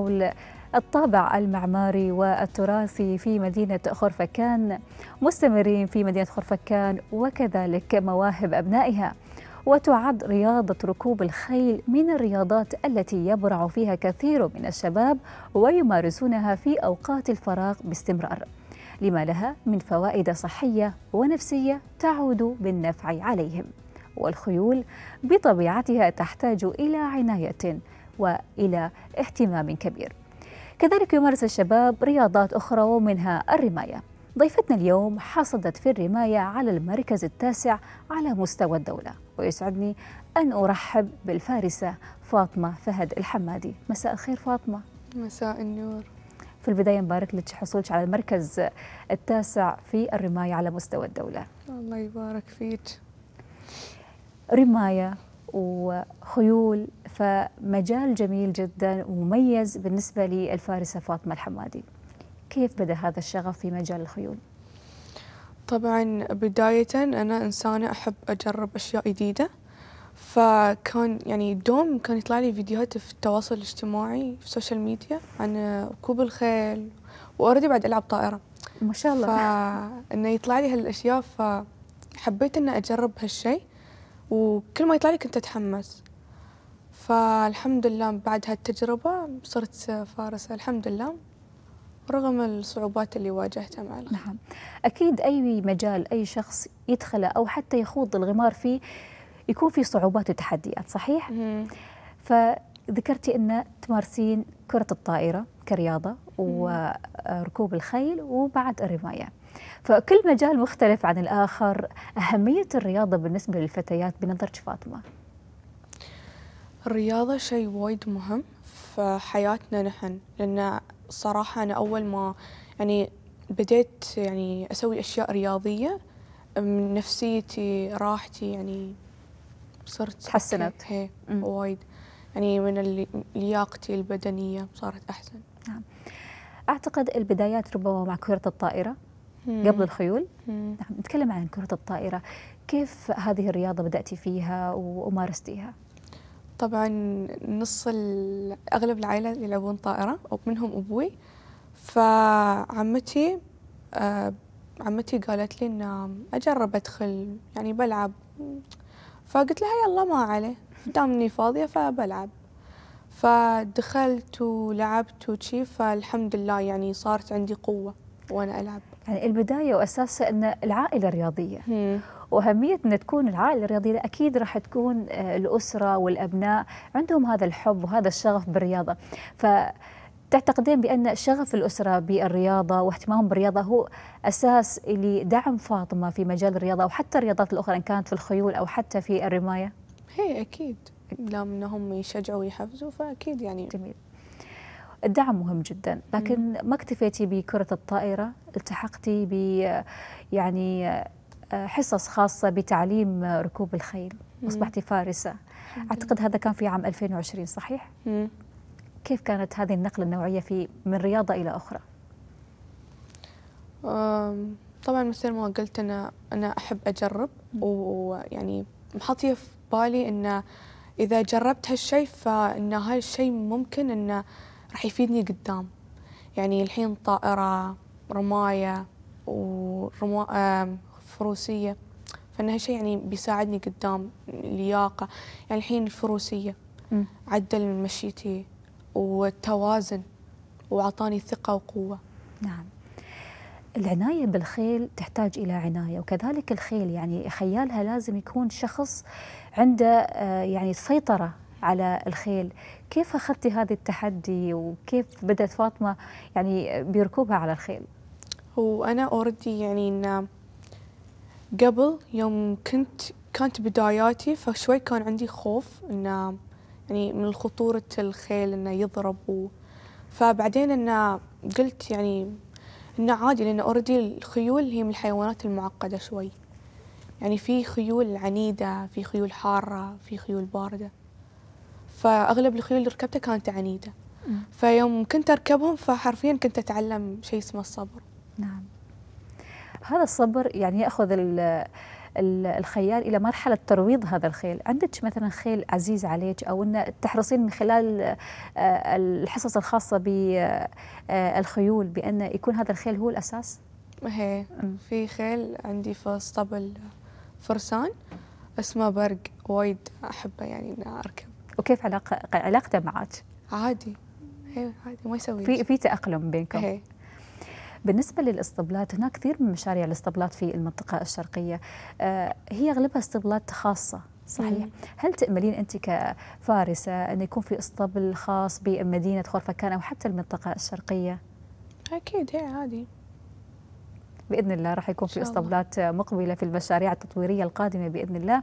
حول الطابع المعماري والتراثي في مدينة خرفكان مستمرين في مدينة خرفكان وكذلك مواهب أبنائها وتعد رياضة ركوب الخيل من الرياضات التي يبرع فيها كثير من الشباب ويمارسونها في أوقات الفراغ باستمرار لما لها من فوائد صحية ونفسية تعود بالنفع عليهم والخيول بطبيعتها تحتاج إلى عناية والى اهتمام كبير. كذلك يمارس الشباب رياضات اخرى ومنها الرمايه. ضيفتنا اليوم حصدت في الرمايه على المركز التاسع على مستوى الدوله ويسعدني ان ارحب بالفارسه فاطمه فهد الحمادي. مساء الخير فاطمه. مساء النور. في البدايه مبارك لك حصولك على المركز التاسع في الرمايه على مستوى الدوله. الله يبارك فيك. رمايه وخيول فمجال جميل جدا ومميز بالنسبة للفارسة فاطمة الحمادي كيف بدأ هذا الشغف في مجال الخيول؟ طبعا بداية أنا إنسانة أحب أجرب أشياء جديدة فكان يعني دوم كان يطلع لي فيديوهات في التواصل الاجتماعي في السوشيال ميديا عن ركوب الخيل وأردي بعد ألعب طائرة ما شاء الله فإنه يطلع لي هالأشياء فحبيت إني أجرب هالشيء وكل ما يطلع لي كنت أتحمس فالحمد لله بعد هالتجربة صرت فارسة الحمد لله رغم الصعوبات اللي واجهتها مع نعم أكيد أي مجال أي شخص يدخله أو حتى يخوض الغمار فيه يكون في صعوبات وتحديات صحيح؟ مم. فذكرتي أن تمارسين كرة الطائرة كرياضة وركوب الخيل وبعد الرماية فكل مجال مختلف عن الآخر أهمية الرياضة بالنسبة للفتيات بنظرك فاطمة الرياضة شيء وايد مهم في حياتنا نحن لأن صراحة أنا أول ما يعني بديت يعني أسوي أشياء رياضية من نفسيتي راحتي يعني صرت تحسنت هي وايد يعني من لياقتي البدنية صارت أحسن نعم أعتقد البدايات ربما مع كرة الطائرة مم. قبل الخيول نعم نتكلم عن كرة الطائرة كيف هذه الرياضة بدأتي فيها ومارستيها؟ طبعا نص اغلب العائله يلعبون طائره ومنهم ابوي فعمتي آه، عمتي قالت لي ان اجرب ادخل يعني بلعب فقلت لها يلا ما عليه دامني فاضيه فبلعب فدخلت ولعبت وشي فالحمد لله يعني صارت عندي قوه وانا العب يعني البدايه واساسها ان العائله رياضيه واهميه ان تكون العائله الرياضيه اكيد راح تكون آه، الاسره والابناء عندهم هذا الحب وهذا الشغف بالرياضه ف تعتقدين بأن شغف الأسرة بالرياضة واهتمامهم بالرياضة هو أساس لدعم فاطمة في مجال الرياضة وحتى الرياضات الأخرى إن كانت في الخيول أو حتى في الرماية؟ هي أكيد دام أنهم يشجعوا ويحفزوا فأكيد يعني جميل الدعم مهم جدا لكن ما اكتفيتي بكرة الطائرة التحقتي ب يعني حصص خاصة بتعليم ركوب الخيل أصبحت فارسة أعتقد هذا كان في عام 2020 صحيح؟ كيف كانت هذه النقلة النوعية في من رياضة إلى أخرى؟ طبعا مثل ما قلت أنا أنا أحب أجرب ويعني محاطية في بالي أنه إذا جربت هالشيء فإن هالشيء ممكن أنه راح يفيدني قدام يعني الحين طائرة رماية ورما فروسيه فإن هالشيء يعني بيساعدني قدام لياقة يعني الحين الفروسية م. عدل من مشيتي والتوازن وأعطاني ثقة وقوة نعم العناية بالخيل تحتاج إلى عناية وكذلك الخيل يعني خيالها لازم يكون شخص عنده آه، يعني سيطرة على الخيل كيف أخذتي هذا التحدي وكيف بدأت فاطمة يعني بركوبها على الخيل وأنا أوردي يعني إن قبل يوم كنت كانت بداياتي فشوي كان عندي خوف انه يعني من خطورة الخيل انه يضرب و فبعدين انه قلت يعني انه عادي لان اوريدي الخيول هي من الحيوانات المعقدة شوي يعني في خيول عنيدة في خيول حارة في خيول باردة فاغلب الخيول اللي ركبتها كانت عنيدة فيوم كنت اركبهم فحرفيا كنت اتعلم شيء اسمه الصبر نعم هذا الصبر يعني ياخذ الخيال الى مرحله ترويض هذا الخيل عندك مثلا خيل عزيز عليك او ان تحرصين من خلال آه، الحصص الخاصه بالخيول آه، بان يكون هذا الخيل هو الاساس هي في خيل عندي في اسطبل فرسان اسمه برق وايد احبه يعني اني اركب وكيف علاقه علاقته معك عادي هي إيه، عادي ما يسوي في في تاقلم بينكم هي. إيه. بالنسبة للاسطبلات هناك كثير من مشاريع الاسطبلات في المنطقة الشرقية آه، هي أغلبها اسطبلات خاصة صحيح مم. هل تأملين أنت كفارسة أن يكون في اسطبل خاص بمدينة خورفكان أو حتى المنطقة الشرقية أكيد هي عادي باذن الله راح يكون في اسطبلات مقبله في المشاريع التطويريه القادمه باذن الله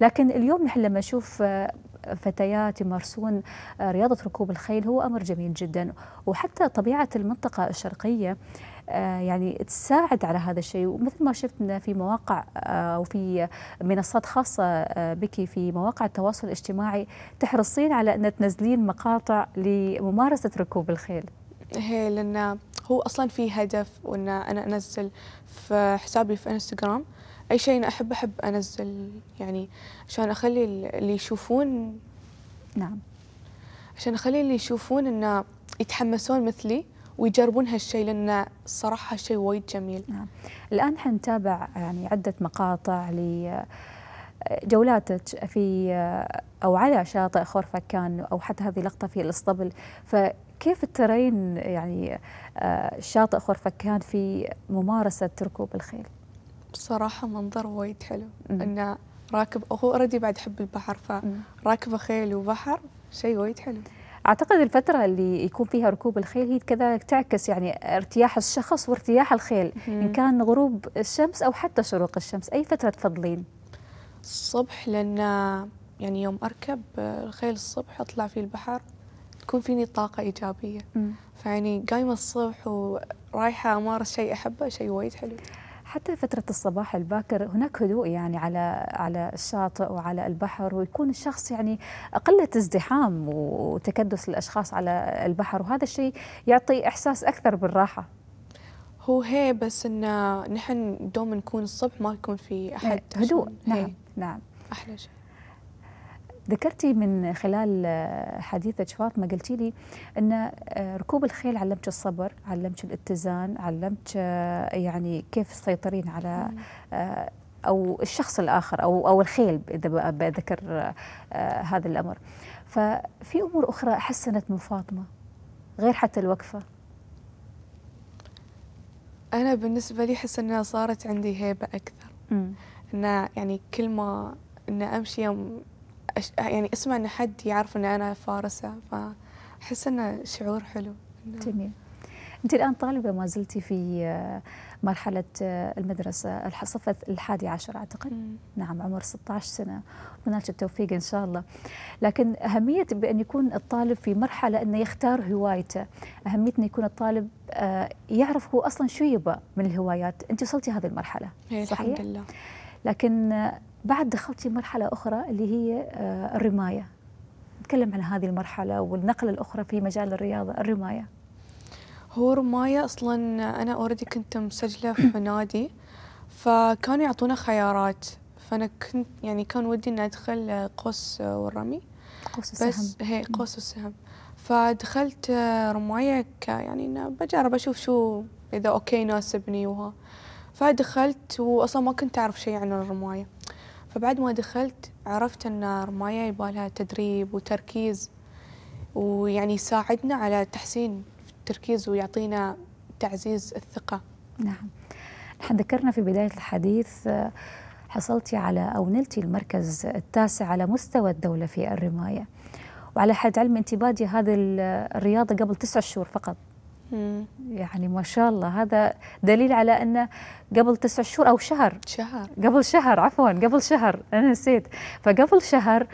لكن اليوم نحن لما نشوف آه، فتيات يمارسون آه، رياضة ركوب الخيل هو أمر جميل جدا وحتى طبيعة المنطقة الشرقية آه، يعني تساعد على هذا الشيء ومثل ما شفتنا في مواقع او آه، في منصات خاصه بك في مواقع التواصل الاجتماعي تحرصين على ان تنزلين مقاطع لممارسه ركوب الخيل. هي لان هو اصلا في هدف وان انا انزل في حسابي في انستغرام أي شيء أنا أحب أحب أنزل يعني عشان أخلي اللي يشوفون نعم عشان أخلي اللي يشوفون إنه يتحمسون مثلي ويجربون هالشيء لأن الصراحة شيء وايد جميل نعم الآن حنتابع يعني عدة مقاطع ل جولاتك في أو على شاطئ خورفكان أو حتى هذه لقطة في الإسطبل فكيف ترين يعني آه، شاطئ خورفكان في ممارسة ركوب الخيل؟ بصراحة منظر وايد حلو انه راكب هو اوريدي بعد حب البحر فراكبه خيل وبحر شيء وايد حلو اعتقد الفتره اللي يكون فيها ركوب الخيل هي كذلك تعكس يعني ارتياح الشخص وارتياح الخيل مم. ان كان غروب الشمس او حتى شروق الشمس اي فتره تفضلين الصبح لان يعني يوم اركب الخيل الصبح اطلع في البحر تكون فيني طاقه ايجابيه مم. فيعني قايمه الصبح ورايحه امارس شيء احبه شيء وايد حلو حتى فترة الصباح الباكر هناك هدوء يعني على على الشاطئ وعلى البحر ويكون الشخص يعني قلة ازدحام وتكدس الأشخاص على البحر وهذا الشيء يعطي إحساس أكثر بالراحة هو هي بس إن نحن دوم نكون الصبح ما يكون في أحد إيه، هدوء نعم نعم أحلى شيء ذكرتي من خلال آه، حديثك فاطمه قلتي لي ان آه، ركوب الخيل علمك الصبر، علمك الاتزان، علمك آه، يعني كيف تسيطرين على او الشخص الاخر او او الخيل اذا بذكر هذا الامر. ففي امور اخرى حسنت من فاطمه غير حتى الوقفه. انا بالنسبه لي احس انها صارت عندي هيبه اكثر. امم. انه يعني كل ما ان امشي يوم أش... يعني اسمع ان حد يعرف ان انا فارسه فاحس انه شعور حلو جميل انت الان طالبه ما زلتي في آه، مرحله آه، المدرسه الصف الحادي عشر اعتقد نعم عمر 16 سنه ونالك التوفيق ان شاء الله لكن اهميه بان يكون الطالب في مرحله انه يختار هوايته اهميه انه يكون الطالب آه، يعرف هو اصلا شو يبغى من الهوايات انت وصلتي هذه المرحله إيه، صحيح الحمد لله لكن بعد دخلتي مرحلة أخرى اللي هي آه، الرماية نتكلم عن هذه المرحلة والنقلة الأخرى في مجال الرياضة الرماية هو رماية أصلا أنا أوريدي كنت مسجلة في نادي فكانوا يعطونا خيارات فأنا كنت يعني كان ودي إني أدخل آه، قوس آه، والرمي قوس السهم بس هي قوس السهم فدخلت رماية يعني إنه بجرب أشوف شو إذا أوكي يناسبني وها فدخلت وأصلا ما كنت أعرف شيء عن الرماية فبعد ما دخلت عرفت أن رماية يبالها تدريب وتركيز ويعني يساعدنا على تحسين التركيز ويعطينا تعزيز الثقة نعم نحن ذكرنا في بداية الحديث حصلتي على أو نلتي المركز التاسع على مستوى الدولة في الرماية وعلى حد علم أنت بادية هذه الرياضة قبل تسع شهور فقط مم. يعني ما شاء الله هذا دليل على أنه قبل تسع شهور أو شهر شهر قبل شهر عفوا قبل شهر أنا نسيت فقبل شهر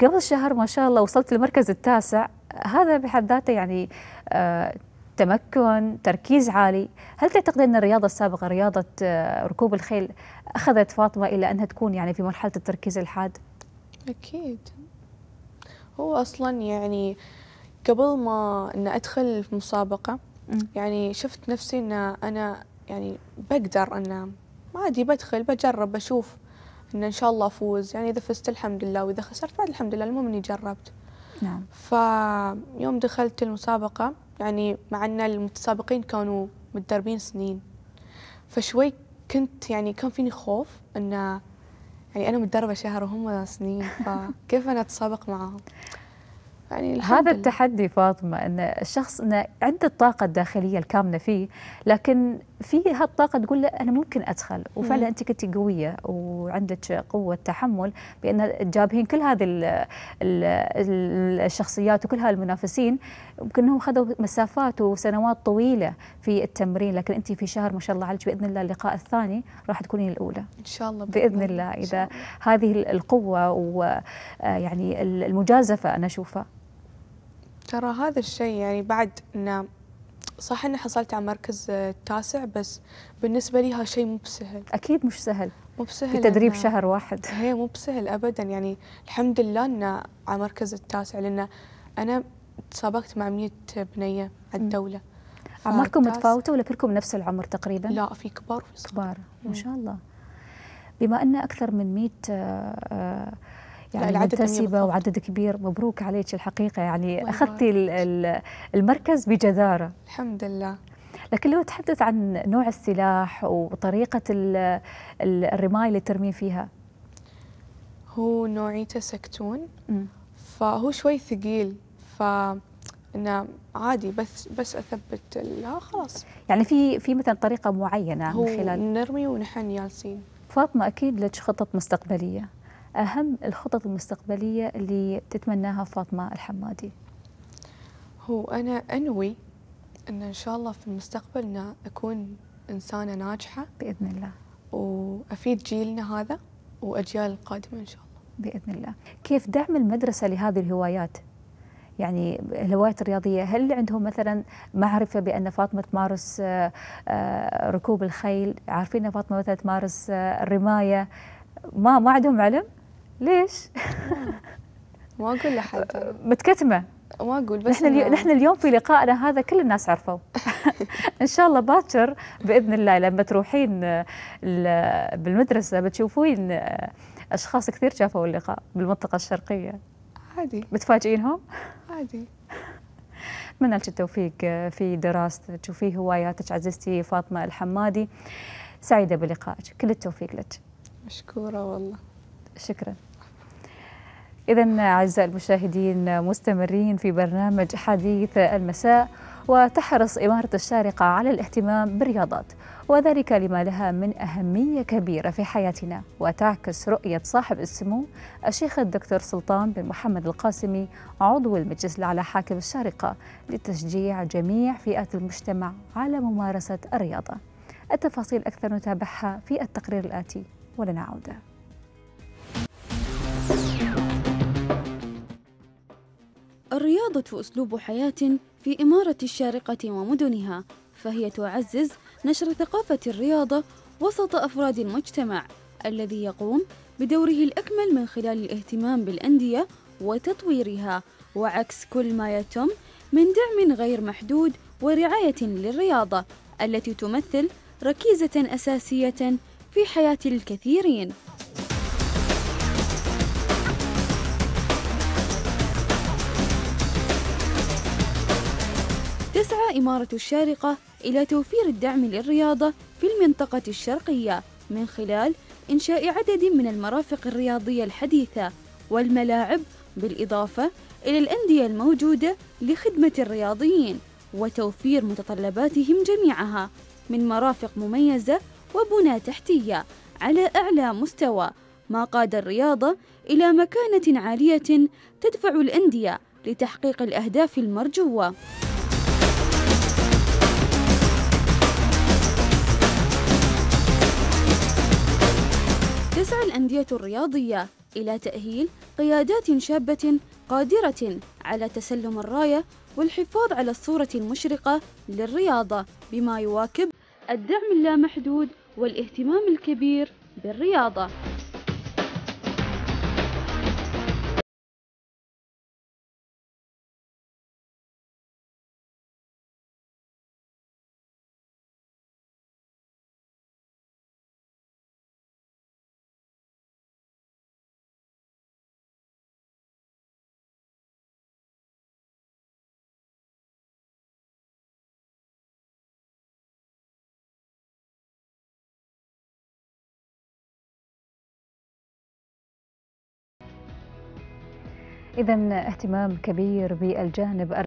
قبل شهر ما شاء الله وصلت للمركز التاسع هذا بحد ذاته يعني آه تمكن تركيز عالي هل تعتقد أن الرياضة السابقة رياضة آه ركوب الخيل أخذت فاطمة إلى أنها تكون يعني في مرحلة التركيز الحاد أكيد هو أصلا يعني قبل ما أن أدخل في مسابقة يعني شفت نفسي ان انا يعني بقدر ان عادي بدخل بجرب بشوف ان ان شاء الله افوز يعني اذا فزت الحمد لله واذا خسرت بعد الحمد لله المهم اني جربت نعم فيوم دخلت المسابقه يعني مع ان المتسابقين كانوا متدربين سنين فشوي كنت يعني كان فيني خوف ان يعني انا متدربه شهر وهم سنين فكيف انا اتسابق معاهم يعني هذا التحدي فاطمة أن الشخص أنه عنده الطاقة الداخلية الكامنة فيه لكن في هالطاقة تقول له أنا ممكن أدخل وفعلا أنت كنت قوية وعندك قوة تحمل بأن جابهين كل هذه الـ الـ الشخصيات وكل هالمنافسين يمكن أنهم خذوا مسافات وسنوات طويلة في التمرين لكن أنت في شهر ما شاء الله عليك بإذن الله اللقاء الثاني راح تكونين الأولى إن شاء الله بإذن, بإذن الله إذا الله. هذه القوة ويعني آه المجازفة أنا أشوفها ترى هذا الشيء يعني بعد انه صح اني حصلت على المركز التاسع بس بالنسبه لي هذا شيء مو بسهل اكيد مش سهل مو بسهل في تدريب شهر واحد هي مو بسهل ابدا يعني الحمد لله انه على المركز التاسع لان انا تسابقت مع 100 بنيه على الدوله اعماركم متفاوته ولا كلكم نفس العمر تقريبا؟ لا في كبار وفي صغار كبار ما شاء الله بما ان اكثر من 100 يعني منتسبة وعدد كبير مبروك عليك الحقيقة يعني أخذتي المركز بجدارة الحمد لله لكن لو تحدث عن نوع السلاح وطريقة الرماية اللي ترمي فيها هو نوعيته سكتون فهو شوي ثقيل ف انه عادي بس بس اثبت لها خلاص يعني في في مثلا طريقه معينه هو من خلال نرمي ونحن جالسين فاطمه اكيد لك خطط مستقبليه أهم الخطط المستقبلية اللي تتمناها فاطمة الحمادي هو أنا أنوي أن إن شاء الله في المستقبل أن أكون إنسانة ناجحة بإذن الله وأفيد جيلنا هذا وأجيال القادمة إن شاء الله بإذن الله كيف دعم المدرسة لهذه الهوايات يعني الهوايات الرياضية هل عندهم مثلا معرفة بأن فاطمة تمارس آه، آه، ركوب الخيل عارفين أن فاطمة مثلا تمارس آه، الرماية ما ما عندهم علم؟ ليش؟ ما اقول لحد متكتمه ما اقول بس نحن, نحن اليوم في لقائنا هذا كل الناس عرفوا ان شاء الله باكر باذن الله لما تروحين بالمدرسه بتشوفين اشخاص كثير شافوا اللقاء بالمنطقه الشرقيه عادي بتفاجئينهم؟ عادي اتمنى لك التوفيق في دراستك وفي هواياتك عزيزتي فاطمه الحمادي سعيده بلقائك كل التوفيق لك مشكوره والله شكرا إذا أعزائي المشاهدين مستمرين في برنامج حديث المساء وتحرص إمارة الشارقة على الاهتمام بالرياضات وذلك لما لها من أهمية كبيرة في حياتنا وتعكس رؤية صاحب السمو الشيخ الدكتور سلطان بن محمد القاسمي عضو المجلس الأعلى حاكم الشارقة لتشجيع جميع فئات المجتمع على ممارسة الرياضة التفاصيل أكثر نتابعها في التقرير الآتي ولنعوده الرياضة أسلوب حياة في إمارة الشارقة ومدنها فهي تعزز نشر ثقافة الرياضة وسط أفراد المجتمع الذي يقوم بدوره الأكمل من خلال الاهتمام بالأندية وتطويرها وعكس كل ما يتم من دعم غير محدود ورعاية للرياضة التي تمثل ركيزة أساسية في حياة الكثيرين تسعى إمارة الشارقة إلى توفير الدعم للرياضة في المنطقة الشرقية من خلال إنشاء عدد من المرافق الرياضية الحديثة والملاعب بالإضافة إلى الأندية الموجودة لخدمة الرياضيين وتوفير متطلباتهم جميعها من مرافق مميزة وبنى تحتية على أعلى مستوى ما قاد الرياضة إلى مكانة عالية تدفع الأندية لتحقيق الأهداف المرجوة تسعى الأندية الرياضية إلى تأهيل قيادات شابة قادرة على تسلم الراية والحفاظ على الصورة المشرقة للرياضة بما يواكب الدعم اللامحدود والاهتمام الكبير بالرياضة إذا اهتمام كبير بالجانب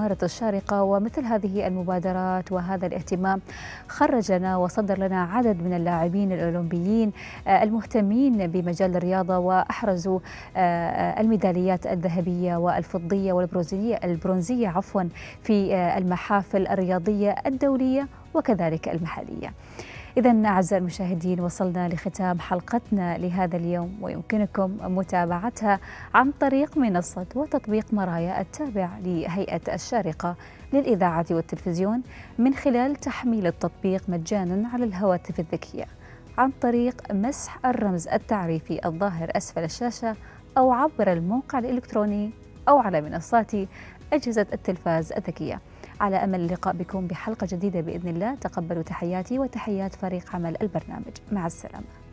الإمارة الشارقة ومثل هذه المبادرات وهذا الاهتمام خرج لنا وصدر لنا عدد من اللاعبين الأولمبيين آه، المهتمين بمجال الرياضة وأحرزوا آه، آه، الميداليات الذهبية والفضية والبرونزية البرونزية عفوا في المحافل الرياضية الدولية وكذلك المحلية. إذا أعزائي المشاهدين وصلنا لختام حلقتنا لهذا اليوم ويمكنكم متابعتها عن طريق منصة وتطبيق مرايا التابع لهيئة الشارقة للإذاعة والتلفزيون من خلال تحميل التطبيق مجانا على الهواتف الذكية عن طريق مسح الرمز التعريفي الظاهر أسفل الشاشة أو عبر الموقع الإلكتروني أو على منصات أجهزة التلفاز الذكية على أمل اللقاء بكم بحلقة جديدة بإذن الله تقبلوا تحياتي وتحيات فريق عمل البرنامج مع السلامة